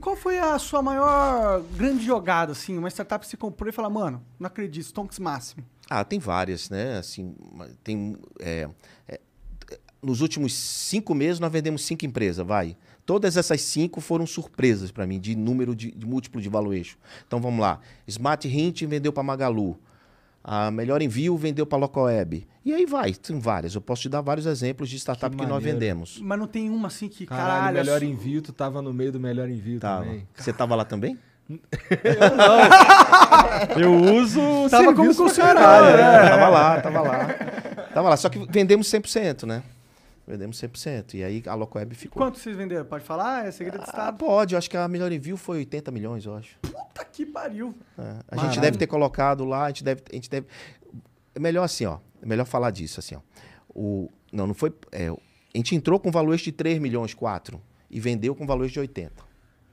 qual foi a sua maior grande jogada, assim? Uma startup se comprou e fala, mano, não acredito, Tonks máximo. Ah, tem várias, né? Assim, tem... É, é, nos últimos cinco meses, nós vendemos cinco empresas, vai. Todas essas cinco foram surpresas para mim, de número de, de, múltiplo de valuation. Então, vamos lá. Smart Hint vendeu para Magalu. A melhor envio vendeu para a Locoweb. E aí vai, tem várias. Eu posso te dar vários exemplos de startup que, que nós vendemos. Mas não tem uma assim que, caralho... caralho melhor é envio, tu tava no meio do melhor envio tava. também. Você tava lá também? eu não. eu uso o Tava como funcionário. Né? né? Tava lá, tava lá. Tava lá. Só que vendemos 100%, né? Vendemos 100%. E aí a Locweb ficou. E quanto vocês venderam? Pode falar? É segredo de ah, Estado? pode. Eu acho que a melhor envio foi 80 milhões, eu acho. Puta que pariu. É. A Maravilha. gente deve ter colocado lá, a gente deve... A gente deve... É melhor assim, ó. É melhor falar disso, assim, ó. O... Não, não foi... É, a gente entrou com valor de 3 milhões, 4. E vendeu com valor de 80.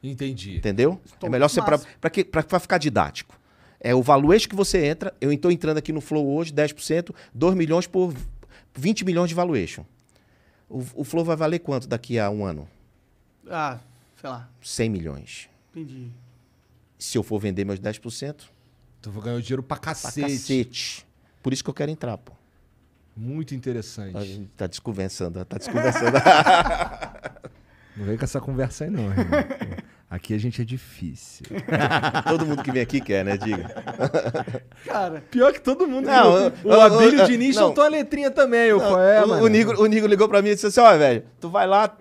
Entendi. Entendeu? Estou é melhor ser para para ficar didático. É o valor que você entra, eu estou entrando aqui no Flow hoje, 10%, 2 milhões por 20 milhões de valuation. O, o Flow vai valer quanto daqui a um ano? Ah, sei lá. 100 milhões. Entendi. Se eu for vender meus 10%, tu então vou ganhar dinheiro pra cacete. Pra cacete. Por isso que eu quero entrar, pô. Muito interessante. A gente tá desconversando, tá desconversando. não vem com essa conversa aí, não, irmão. Aqui a gente é difícil. todo mundo que vem aqui quer, né? Diga. Cara, pior que todo mundo. Não, que... o, o Abílio de Diniz soltou a letrinha também, não, é, o poema. O, Nigo, o Nigo ligou pra mim e disse assim: ó, velho, tu vai lá,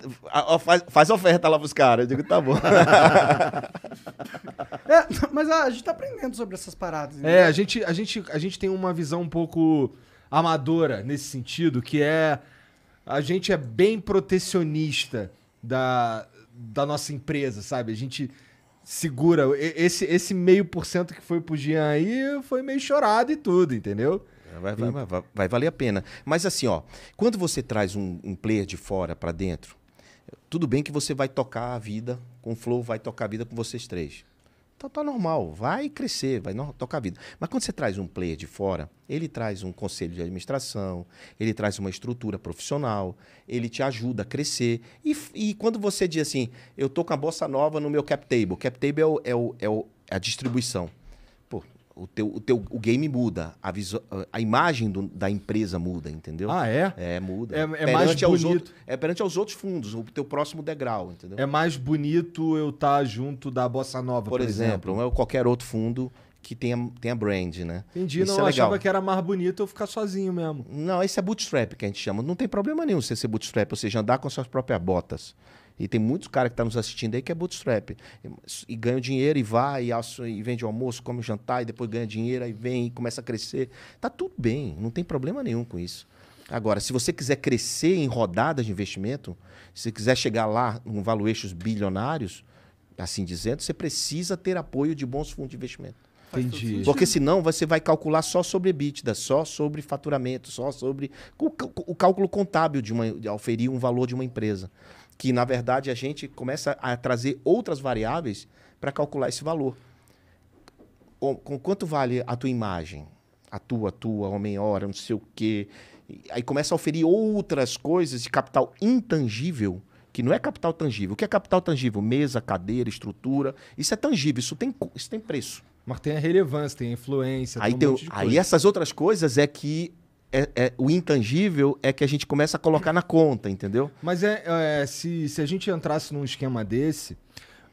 faz, faz oferta lá pros caras. Eu digo, tá bom. é, mas a, a, gente tá aprendendo sobre essas paradas. É, né? É, a gente, a, gente, a gente tem uma visão um pouco amadora nesse sentido, que é. A gente é bem protecionista da, da nossa empresa, sabe? A gente segura. Esse, esse meio por cento que foi pro Jean aí foi meio chorado e tudo, entendeu? É, vai, vai, vai, vai, valer a pena. Mas assim, ó, quando você traz um, um player de fora para dentro, tudo bem que você vai tocar a vida com o Flow, vai tocar a vida com vocês três tá, tá normal, vai crescer, vai no, tocar a vida. Mas quando você traz um player de fora, ele traz um conselho de administração, ele traz uma estrutura profissional, ele te ajuda a crescer. E, e quando você diz assim, eu tô com a bolsa nova no meu cap table, cap table é, o, é, o, é, é a distribuição o teu, o teu o game muda, a, visu, a imagem do, da empresa muda, entendeu? Ah, é? É, muda. É, é perante mais bonito. Aos outro, é perante aos outros fundos, o teu próximo degrau, entendeu? É mais bonito eu estar tá junto da Bossa Nova, por, por exemplo. exemplo. Ou qualquer outro fundo que tenha, tenha brand, né? Entendi, isso não é eu achava que era mais bonito eu ficar sozinho mesmo. Não, esse é bootstrap que a gente chama. Não tem problema nenhum você ser bootstrap, ou seja, andar com suas próprias botas. E tem muitos caras que estão tá nos assistindo aí que é bootstrap. E ganha dinheiro e vai, e, e vende o almoço, come o jantar, e depois ganha dinheiro, aí vem e começa a crescer. Tá tudo bem, não tem problema nenhum com isso. Agora, se você quiser crescer em rodadas de investimento, se quiser chegar lá em valuations bilionários, assim dizendo, você precisa ter apoio de bons fundos de investimento. Entendi. Porque senão você vai calcular só sobre EBITDA, só sobre faturamento, só sobre o, o cálculo contábil de uma de oferir um valor de uma empresa que na verdade a gente começa a trazer outras variáveis para calcular esse valor. Com, quanto vale a tua imagem? A tua, a tua, homem-hora, não sei o quê. aí começa a oferir outras coisas de capital intangível, que não é capital tangível. O que é capital tangível? Mesa, cadeira, estrutura. Isso é tangível, isso tem, isso tem preço. Mas tem a relevância, tem a influência. Aí, tem, um tem aí essas outras coisas é que é, é, o intangível é que a gente começa a colocar na conta, entendeu? Mas é, é se, se a gente entrasse num esquema desse,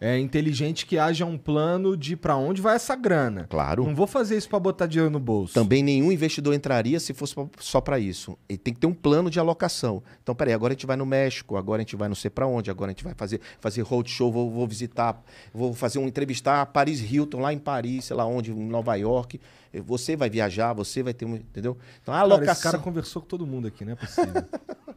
é inteligente que haja um plano de para onde vai essa grana. Claro. Não vou fazer isso para botar dinheiro no bolso. Também nenhum investidor entraria se fosse só para isso. Ele tem que ter um plano de alocação. Então, peraí, agora a gente vai no México, agora a gente vai não sei para onde, agora a gente vai fazer fazer roadshow, vou, vou visitar, vou fazer um entrevistar a Paris Hilton lá em Paris, sei lá onde, em Nova York. Você vai viajar, você vai ter um, entendeu? Então, a alocação. Cara, esse cara conversou com todo mundo aqui, né, possível.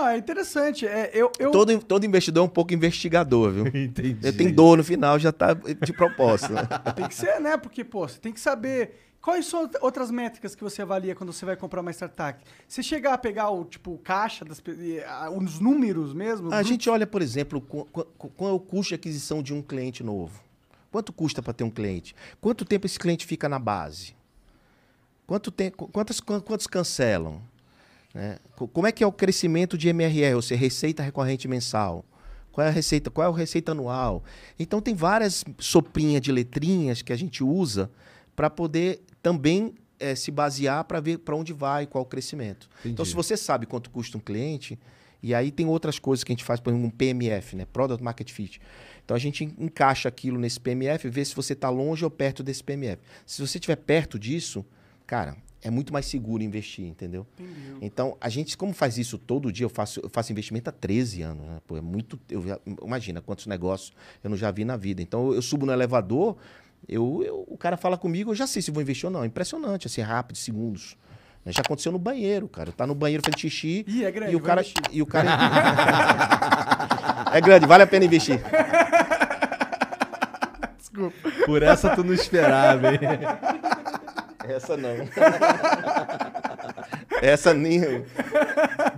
Não, é interessante. É, eu, eu... Todo, todo investidor é um pouco investigador, viu? Entendi. Ele tem dor no final, já tá de propósito. Né? tem que ser, né? Porque, pô, você tem que saber. Quais são outras métricas que você avalia quando você vai comprar uma startup? Você chegar a pegar o tipo caixa, das, os números mesmo? A gente olha, por exemplo, qual é o custo de aquisição de um cliente novo. Quanto custa para ter um cliente? Quanto tempo esse cliente fica na base? Quanto tempo, quantos cancelam? Né? Como é que é o crescimento de MRR, ou seja, receita recorrente mensal? Qual é a receita? Qual é o receita anual? Então tem várias sopinhas de letrinhas que a gente usa para poder também é, se basear para ver para onde vai, qual o crescimento. Entendi. Então se você sabe quanto custa um cliente, e aí tem outras coisas que a gente faz, por exemplo, um PMF, né? Product Market Fit. Então a gente encaixa aquilo nesse PMF, vê se você está longe ou perto desse PMF. Se você estiver perto disso, cara, é muito mais seguro investir, entendeu? Então, a gente, como faz isso todo dia, eu faço, eu faço investimento há 13 anos, né? Pô, é muito. Eu já, imagina quantos negócios eu não já vi na vida. Então, eu, eu subo no elevador, eu, eu, o cara fala comigo, eu já sei se vou investir ou não. É impressionante, assim, rápido, segundos. Né? Já aconteceu no banheiro, cara. Tá no banheiro fazendo xixi. Ih, é grande, e o cara. E o cara. é grande, vale a pena investir. Desculpa. Por essa tu não esperava, hein? Essa não. Essa nem eu.